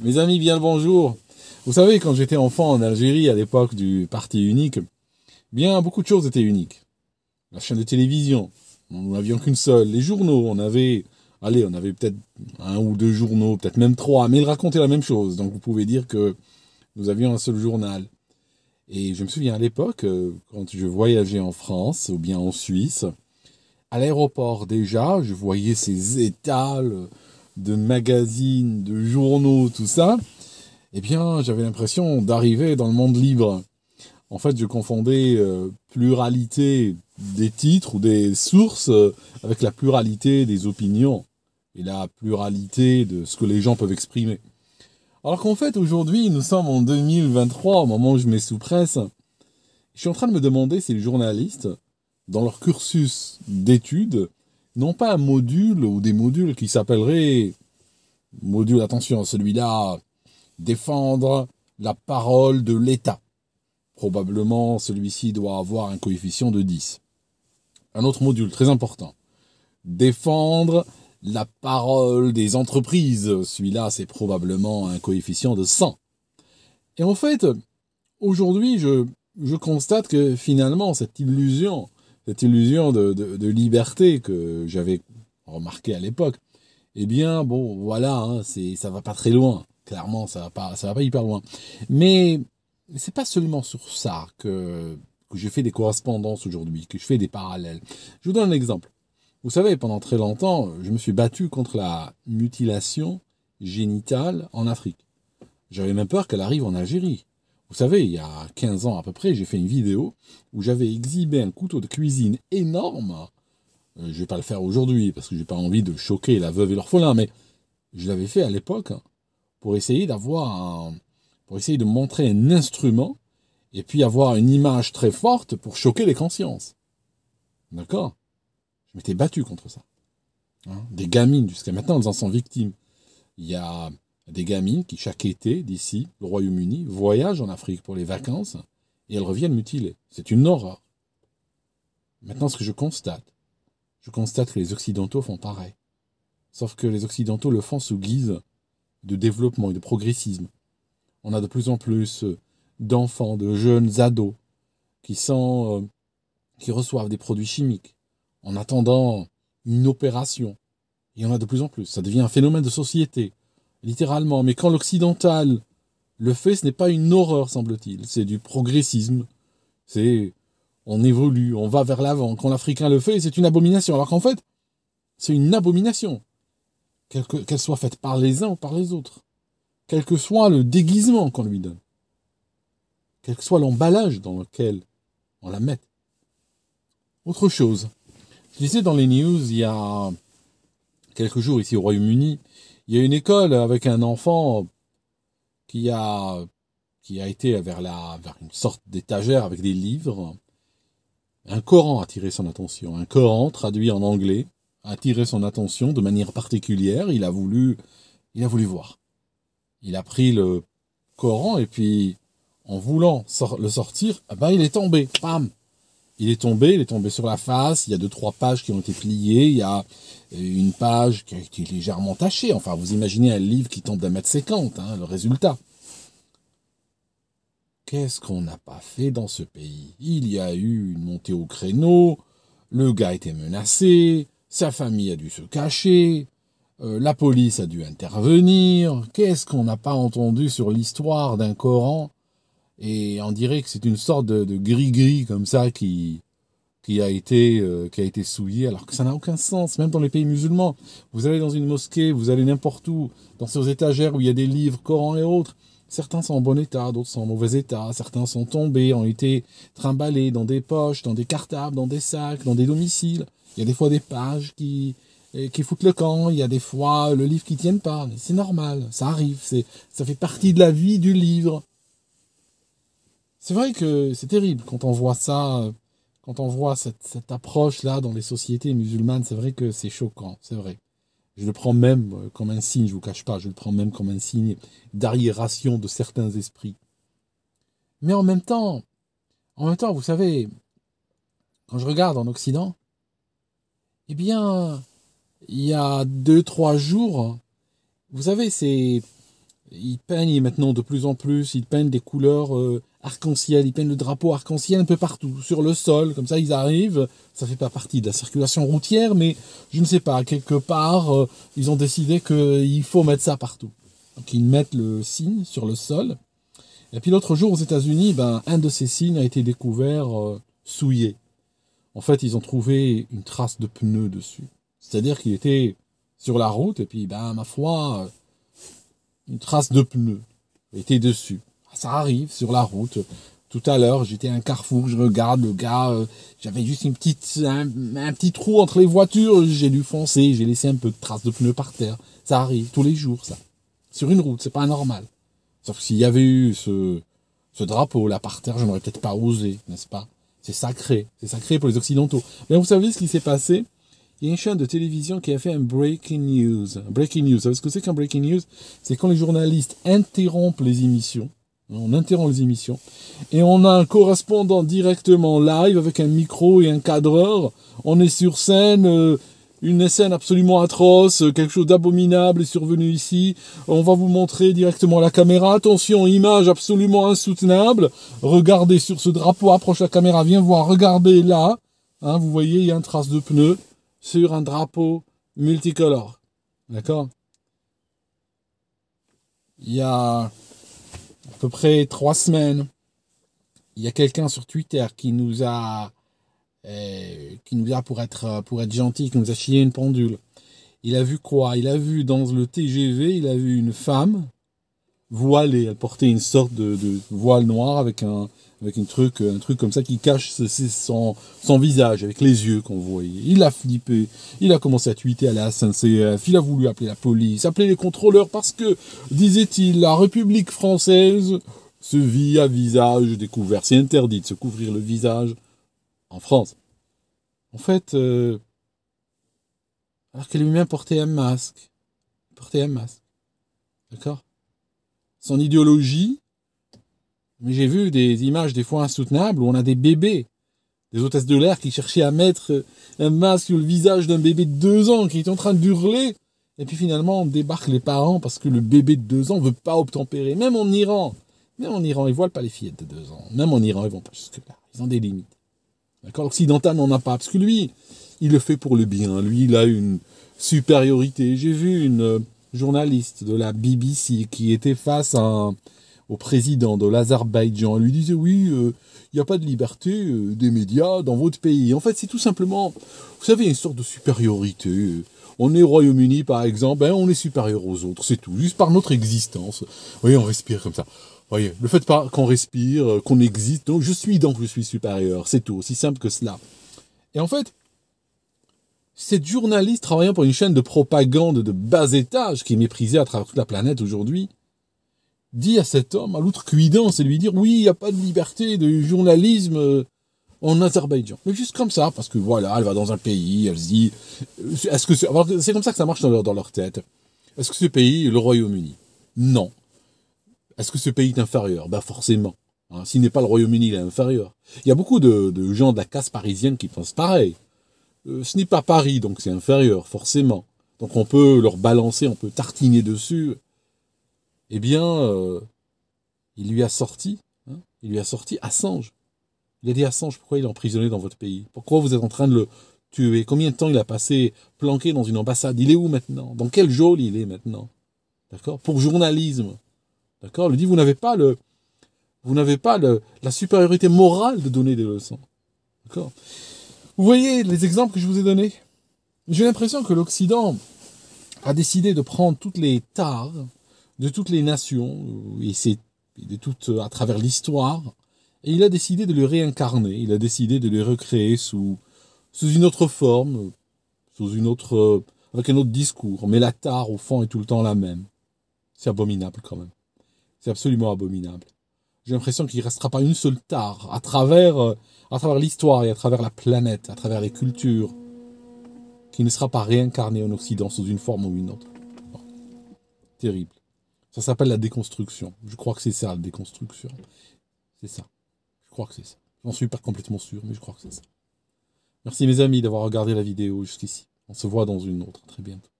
Mes amis, bien le bonjour. Vous savez, quand j'étais enfant en Algérie, à l'époque du parti unique, bien beaucoup de choses étaient uniques. La chaîne de télévision, nous n'avions qu'une seule. Les journaux, on avait, allez, on avait peut-être un ou deux journaux, peut-être même trois, mais ils racontaient la même chose. Donc vous pouvez dire que nous avions un seul journal. Et je me souviens à l'époque, euh, quand je voyageais en France ou bien en Suisse, à l'aéroport déjà, je voyais ces étals de magazines, de journaux, tout ça, eh bien, j'avais l'impression d'arriver dans le monde libre. En fait, je confondais euh, pluralité des titres ou des sources euh, avec la pluralité des opinions et la pluralité de ce que les gens peuvent exprimer. Alors qu'en fait, aujourd'hui, nous sommes en 2023, au moment où je mets sous presse, je suis en train de me demander si les journalistes, dans leur cursus d'études, non pas un module ou des modules qui s'appelleraient module, attention, celui-là, défendre la parole de l'État. Probablement, celui-ci doit avoir un coefficient de 10. Un autre module très important, défendre la parole des entreprises. Celui-là, c'est probablement un coefficient de 100. Et en fait, aujourd'hui, je, je constate que finalement, cette illusion cette illusion de, liberté que j'avais remarqué à l'époque, eh bien, bon, voilà, hein, c'est, ça va pas très loin. Clairement, ça va pas, ça va pas hyper loin. Mais c'est pas seulement sur ça que, que je fais des correspondances aujourd'hui, que je fais des parallèles. Je vous donne un exemple. Vous savez, pendant très longtemps, je me suis battu contre la mutilation génitale en Afrique. J'avais même peur qu'elle arrive en Algérie. Vous savez, il y a 15 ans à peu près, j'ai fait une vidéo où j'avais exhibé un couteau de cuisine énorme. Euh, je ne vais pas le faire aujourd'hui parce que j'ai pas envie de choquer la veuve et l'orphelin, mais je l'avais fait à l'époque pour essayer d'avoir pour essayer de montrer un instrument et puis avoir une image très forte pour choquer les consciences. D'accord Je m'étais battu contre ça. Hein des gamines, jusqu'à maintenant, elles en sont victimes. Il y a des gamines qui, chaque été, d'ici, le Royaume-Uni, voyagent en Afrique pour les vacances et elles reviennent mutilées. C'est une horreur. Maintenant, ce que je constate, je constate que les Occidentaux font pareil. Sauf que les Occidentaux le font sous guise de développement et de progressisme. On a de plus en plus euh, d'enfants, de jeunes ados qui sont, euh, qui reçoivent des produits chimiques en attendant une opération. Et on a de plus en plus. Ça devient un phénomène de société littéralement. Mais quand l'occidental le fait, ce n'est pas une horreur, semble-t-il. C'est du progressisme. C'est on évolue, on va vers l'avant. Quand l'Africain le fait, c'est une abomination. Alors qu'en fait, c'est une abomination, qu'elle soit faite par les uns ou par les autres. Quel que soit le déguisement qu'on lui donne. Quel que soit l'emballage dans lequel on la met. Autre chose, je disais dans les news il y a quelques jours ici au Royaume-Uni, il y a une école avec un enfant qui a, qui a été vers, la, vers une sorte d'étagère avec des livres. Un Coran a attiré son attention. Un Coran traduit en anglais a attiré son attention de manière particulière. Il a voulu, il a voulu voir. Il a pris le Coran et puis, en voulant le sortir, eh ben il est tombé. Pam il est tombé, il est tombé sur la face, il y a deux, trois pages qui ont été pliées, il y a euh, une page qui est légèrement tachée. Enfin, vous imaginez un livre qui tombe d'un mètre cinquante, hein, le résultat. Qu'est-ce qu'on n'a pas fait dans ce pays Il y a eu une montée au créneau, le gars était menacé, sa famille a dû se cacher, euh, la police a dû intervenir. Qu'est-ce qu'on n'a pas entendu sur l'histoire d'un Coran et on dirait que c'est une sorte de, gris-gris comme ça qui, qui a été euh, qui a été souillé alors que ça n'a aucun sens même dans les pays musulmans vous allez dans une mosquée vous allez n'importe où dans ces étagères où il y a des livres Coran et autres certains sont en bon état d'autres sont en mauvais état certains sont tombés ont été trimballés dans des poches dans des cartables dans des sacs dans des domiciles il y a des fois des pages qui euh, qui foutent le camp il y a des fois le livre qui tienne pas c'est normal ça arrive ça fait partie de la vie du livre c'est vrai que c'est terrible quand on voit ça, euh, quand on voit cette, approche-là dans les sociétés musulmanes, c'est vrai que c'est choquant, c'est vrai. Je le prends même euh, comme un signe, je ne vous cache pas, je le prends même comme un signe d'arriération de certains esprits. Mais en même temps, en même temps, vous savez, quand je regarde en Occident, eh bien, il y a deux, trois jours, vous savez, c'est... Ils peignent maintenant de plus en plus, ils peignent des couleurs euh, arc-en-ciel, ils peignent le drapeau arc-en-ciel un peu partout, sur le sol, comme ça ils arrivent. Ça fait pas partie de la circulation routière, mais je ne sais pas, quelque part, euh, ils ont décidé qu'il faut mettre ça partout. Donc ils mettent le signe sur le sol. Et puis l'autre jour aux États-Unis, ben, un de ces signes a été découvert euh, souillé. En fait, ils ont trouvé une trace de pneu dessus. C'est-à-dire qu'il était sur la route, et puis, ben, ma foi, une trace de pneu était dessus. Ah, ça arrive sur la route. Tout à l'heure, j'étais à un carrefour, je regarde le gars, euh, j'avais juste une petite, un, petit trou entre les voitures, j'ai dû foncer, j'ai laissé un peu de traces de pneus par terre. Ça arrive tous les jours, ça. Sur une route, c'est pas normal. Sauf que s'il y avait eu ce, ce drapeau là par terre, je n'aurais peut-être pas osé, n'est-ce pas C'est sacré, c'est sacré pour les Occidentaux. Mais vous savez ce qui s'est passé il y a une chaîne de télévision qui a fait un breaking news. Breaking news, vous savez ce que c'est qu'un breaking news C'est quand les journalistes interrompent les émissions. On interrompt les émissions. Et on a un correspondant directement live avec un micro et un cadreur. On est sur scène. Euh, une scène absolument atroce, euh, quelque chose d'abominable est survenu ici. On va vous montrer directement la caméra. Attention, image absolument insoutenable. Regardez sur ce drapeau, approche la caméra, viens voir, regardez là. Hein, vous voyez, il y a une trace de pneu sur un drapeau multicolore. D'accord Il y a à peu près trois semaines, il y a quelqu'un sur Twitter qui nous a, euh, qui nous a pour, être, pour être gentil, qui nous a chié une pendule. Il a vu quoi Il a vu dans le TGV, il a vu une femme voilée. Elle portait une sorte de, de voile noir avec un avec une truc, un truc comme ça qui cache son, son visage avec les yeux qu'on voyait. Il a flippé, il a commencé à tweeter à la SNCF, il a voulu appeler la police, appeler les contrôleurs parce que, disait-il, la République française se vit à visage découvert. C'est interdit de se couvrir le visage en France. En fait, euh, alors qu'elle lui-même portait un masque, Portait un masque. D'accord son idéologie. Mais j'ai vu des images des fois insoutenables où on a des bébés, des hôtesses de l'air qui cherchaient à mettre un masque sur le visage d'un bébé de deux ans qui est en train de hurler Et puis finalement, on débarque les parents parce que le bébé de deux ans veut pas obtempérer. Même en Iran, même en Iran, ils voient pas les fillettes de deux ans. Même en Iran, ils vont pas jusque-là. Ils ont des limites. D'accord L'occidental n'en a pas. Parce que lui, il le fait pour le bien. Lui, il a une supériorité. J'ai vu une, journaliste de la BBC qui était face à au président de l'Azerbaïdjan. Elle lui disait oui, il euh, n'y a pas de liberté euh, des médias dans votre pays. En fait, c'est tout simplement, vous savez, une sorte de supériorité. On est Royaume-Uni, par exemple, hein, on est supérieur aux autres, c'est tout, juste par notre existence. Vous voyez, on respire comme ça. Vous voyez, le fait qu'on respire, euh, qu'on existe, donc je suis donc je suis supérieur, c'est tout, aussi simple que cela. Et en fait, cette journaliste travaillant pour une chaîne de propagande de bas étage qui est méprisée à travers toute la planète aujourd'hui, dit à cet homme, à l'outrecuidance, et lui dire, oui, il n'y a pas de liberté de journalisme euh, en Azerbaïdjan. Mais juste comme ça, parce que voilà, elle va dans un pays, elle se dit, euh, est-ce que c'est, comme ça que ça marche dans leur, dans leur tête. Est-ce que ce pays est le Royaume-Uni? Non. Est-ce que ce pays est inférieur? Ben, forcément. Hein, s'il n'est pas le Royaume-Uni, il est inférieur. Il y a beaucoup de, de gens de la casse parisienne qui pensent pareil. Euh, ce n'est pas Paris, donc c'est inférieur, forcément. Donc on peut leur balancer, on peut tartiner dessus. Eh bien, euh, il lui a sorti, hein, il lui a sorti Assange. Il a dit Assange, pourquoi il est emprisonné dans votre pays Pourquoi vous êtes en train de le tuer Combien de temps il a passé planqué dans une ambassade Il est où maintenant Dans quel geôle il est maintenant D'accord Pour journalisme. D'accord Le dit, vous n'avez pas le... Vous n'avez pas la supériorité morale de donner des leçons. D'accord vous voyez les exemples que je vous ai donnés J'ai l'impression que l'Occident a décidé de prendre toutes les tares de toutes les nations, euh, et c'est de toutes euh, à travers l'histoire, et il a décidé de le réincarner, il a décidé de les recréer sous, sous une autre forme, sous une autre, euh, avec un autre discours, mais la tare au fond est tout le temps la même. C'est abominable quand même. C'est absolument abominable j'ai l'impression qu'il ne restera pas une seule tare à travers, euh, à travers l'histoire et à travers la planète, à travers les cultures, qui ne sera pas réincarné en Occident sous une forme ou une autre. Terrible. Ça s'appelle la déconstruction. Je crois que c'est ça, la déconstruction. C'est ça. Je crois que c'est ça. J'en suis pas complètement sûr, mais je crois que c'est ça. Merci mes amis d'avoir regardé la vidéo jusqu'ici. On se voit dans une autre. très bientôt.